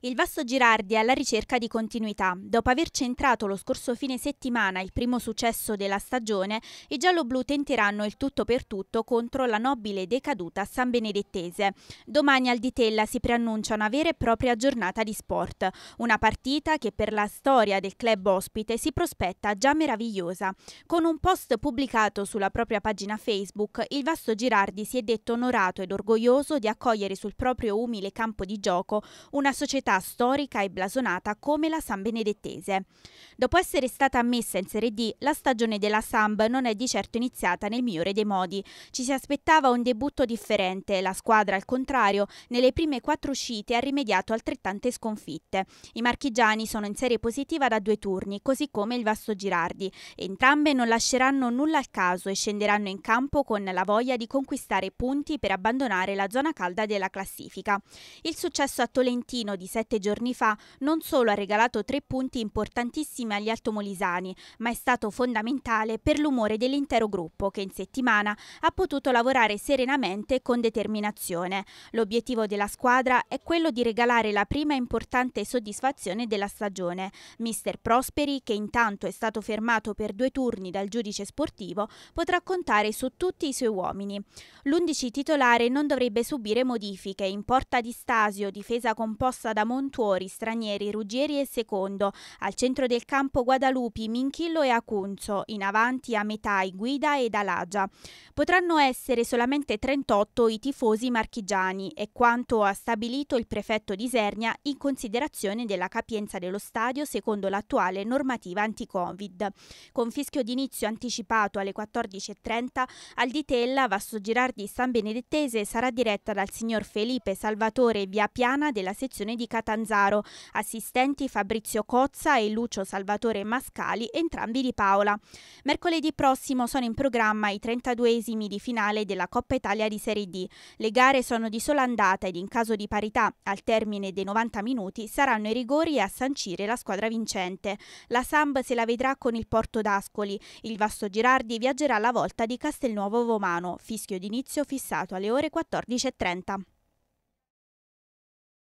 Il Vasto Girardi è alla ricerca di continuità. Dopo aver centrato lo scorso fine settimana il primo successo della stagione, i gialloblu tenteranno il tutto per tutto contro la nobile decaduta San Benedettese. Domani al Ditella si preannuncia una vera e propria giornata di sport, una partita che per la storia del club ospite si prospetta già meravigliosa. Con un post pubblicato sulla propria pagina Facebook, il Vasto Girardi si è detto onorato ed orgoglioso di accogliere sul proprio umile campo di gioco una società città storica e blasonata come la San Benedettese. Dopo essere stata ammessa in Serie D, la stagione della Samb non è di certo iniziata nel migliore dei modi. Ci si aspettava un debutto differente, la squadra al contrario nelle prime quattro uscite ha rimediato altrettante sconfitte. I marchigiani sono in serie positiva da due turni, così come il Vasto Girardi. Entrambe non lasceranno nulla al caso e scenderanno in campo con la voglia di conquistare punti per abbandonare la zona calda della classifica. Il successo a Tolentino di 6 sette giorni fa, non solo ha regalato tre punti importantissimi agli altomolisani, ma è stato fondamentale per l'umore dell'intero gruppo che in settimana ha potuto lavorare serenamente e con determinazione. L'obiettivo della squadra è quello di regalare la prima importante soddisfazione della stagione. Mister Prosperi, che intanto è stato fermato per due turni dal giudice sportivo, potrà contare su tutti i suoi uomini. L'undici titolare non dovrebbe subire modifiche in porta di Stasio, difesa composta da Montuori, Stranieri, Ruggieri e Secondo, al centro del campo Guadalupi, Minchillo e Acunzo, in avanti a metà i Guida ed Alagia. Potranno essere solamente 38 i tifosi marchigiani, è quanto ha stabilito il prefetto di Isernia in considerazione della capienza dello stadio secondo l'attuale normativa anti-Covid. Con fischio d'inizio anticipato alle 14.30, al Ditella, Vasto Girardi San Benedettese sarà diretta dal signor Felipe Salvatore Via Piana della sezione di Capienza Catanzaro, assistenti Fabrizio Cozza e Lucio Salvatore Mascali, entrambi di Paola. Mercoledì prossimo sono in programma i 32esimi di finale della Coppa Italia di Serie D. Le gare sono di sola andata ed in caso di parità, al termine dei 90 minuti, saranno i rigori a sancire la squadra vincente. La Samb se la vedrà con il Porto d'Ascoli, il Vasto Girardi viaggerà alla volta di Castelnuovo Vomano, fischio d'inizio fissato alle ore 14.30.